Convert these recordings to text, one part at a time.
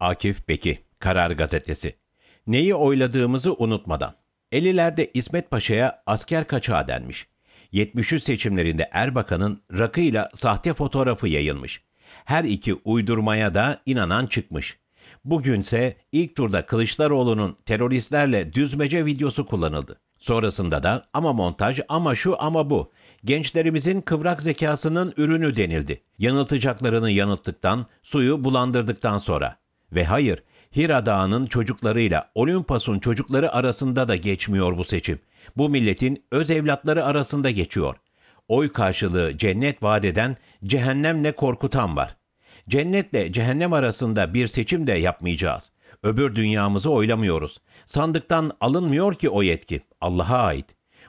Akif Beki, Karar Gazetesi. Neyi oyladığımızı unutmadan. elilerde İsmet Paşa'ya asker kaçağı denmiş. 73 seçimlerinde Erbakan'ın rakıyla sahte fotoğrafı yayılmış. Her iki uydurmaya da inanan çıkmış. Bugünse ilk turda Kılıçdaroğlu'nun teröristlerle düzmece videosu kullanıldı. Sonrasında da ama montaj ama şu ama bu. Gençlerimizin kıvrak zekasının ürünü denildi. Yanıltacaklarını yanılttıktan, suyu bulandırdıktan sonra. Ve hayır, Hira Dağı'nın çocuklarıyla Olimpos'un çocukları arasında da geçmiyor bu seçim. Bu milletin öz evlatları arasında geçiyor. Oy karşılığı cennet vaat eden, cehennemle korkutan var. Cennetle cehennem arasında bir seçim de yapmayacağız. Öbür dünyamızı oylamıyoruz. Sandıktan alınmıyor ki o yetki. Allah'a ait.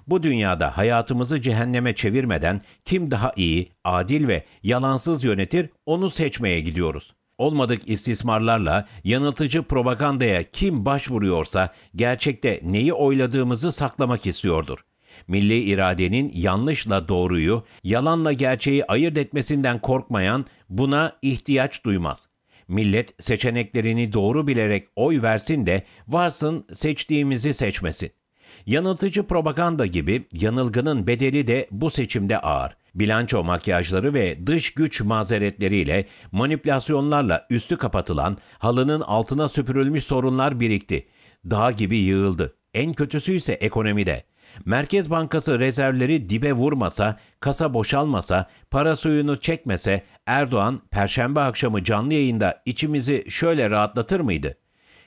Bu dünyada hayatımızı cehenneme çevirmeden kim daha iyi, adil ve yalansız yönetir onu seçmeye gidiyoruz.'' Olmadık istismarlarla yanıltıcı propagandaya kim başvuruyorsa gerçekte neyi oyladığımızı saklamak istiyordur. Milli iradenin yanlışla doğruyu, yalanla gerçeği ayırt etmesinden korkmayan buna ihtiyaç duymaz. Millet seçeneklerini doğru bilerek oy versin de varsın seçtiğimizi seçmesin. Yanıltıcı propaganda gibi yanılgının bedeli de bu seçimde ağır bilanço makyajları ve dış güç mazeretleriyle, manipülasyonlarla üstü kapatılan, halının altına süpürülmüş sorunlar birikti. Dağ gibi yığıldı. En kötüsü ise ekonomide. Merkez Bankası rezervleri dibe vurmasa, kasa boşalmasa, para suyunu çekmese Erdoğan perşembe akşamı canlı yayında içimizi şöyle rahatlatır mıydı?''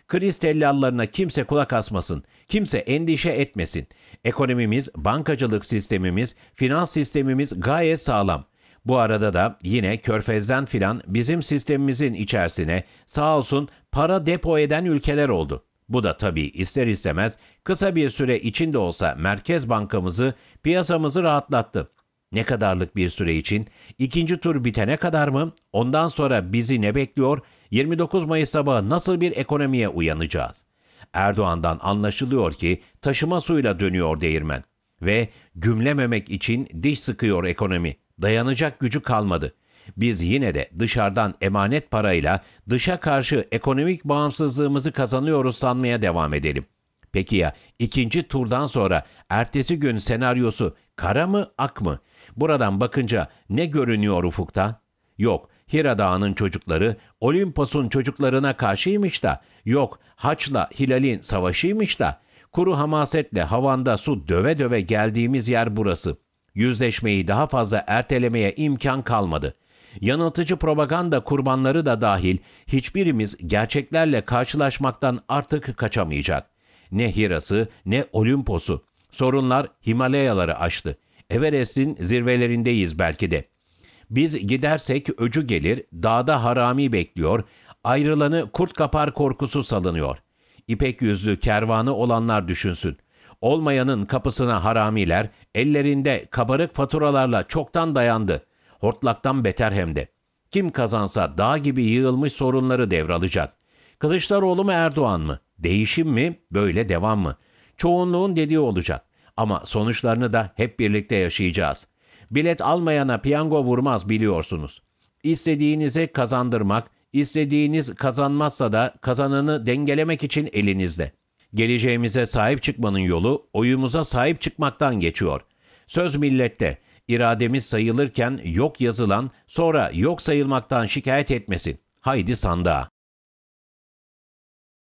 Kriz tellallarına kimse kulak asmasın, kimse endişe etmesin. Ekonomimiz, bankacılık sistemimiz, finans sistemimiz gayet sağlam. Bu arada da yine körfezden filan bizim sistemimizin içerisine sağ olsun para depo eden ülkeler oldu. Bu da tabii ister istemez kısa bir süre içinde olsa Merkez Bankamızı, piyasamızı rahatlattı. Ne kadarlık bir süre için? İkinci tur bitene kadar mı? Ondan sonra bizi ne bekliyor? 29 Mayıs sabahı nasıl bir ekonomiye uyanacağız? Erdoğan'dan anlaşılıyor ki taşıma suyla dönüyor değirmen ve gümlememek için diş sıkıyor ekonomi. Dayanacak gücü kalmadı. Biz yine de dışarıdan emanet parayla dışa karşı ekonomik bağımsızlığımızı kazanıyoruz sanmaya devam edelim.'' Peki ya ikinci turdan sonra ertesi gün senaryosu kara mı ak mı? Buradan bakınca ne görünüyor ufukta? Yok, Hira Dağı'nın çocukları Olimpos'un çocuklarına karşıymış da, yok Haç'la Hilal'in savaşıymış da, kuru hamasetle havanda su döve döve geldiğimiz yer burası. Yüzleşmeyi daha fazla ertelemeye imkan kalmadı. Yanıltıcı propaganda kurbanları da dahil hiçbirimiz gerçeklerle karşılaşmaktan artık kaçamayacak.'' ne Hiras'ı ne Olimpos'u. Sorunlar Himalayaları aştı. Everest'in zirvelerindeyiz belki de. Biz gidersek öcü gelir, dağda harami bekliyor, ayrılanı kurt kapar korkusu salınıyor. İpek yüzlü kervanı olanlar düşünsün. Olmayanın kapısına haramiler, ellerinde kabarık faturalarla çoktan dayandı. Hortlaktan beter hem de. Kim kazansa dağ gibi yığılmış sorunları devralacak. Kılıçdaroğlu mu Erdoğan mı? Değişim mi, böyle devam mı? Çoğunluğun dediği olacak ama sonuçlarını da hep birlikte yaşayacağız. Bilet almayana piyango vurmaz biliyorsunuz. İstediğinize kazandırmak, istediğiniz kazanmazsa da kazananı dengelemek için elinizde. Geleceğimize sahip çıkmanın yolu oyumuza sahip çıkmaktan geçiyor. Söz millette, irademiz sayılırken yok yazılan, sonra yok sayılmaktan şikayet etmesin. Haydi sandığa.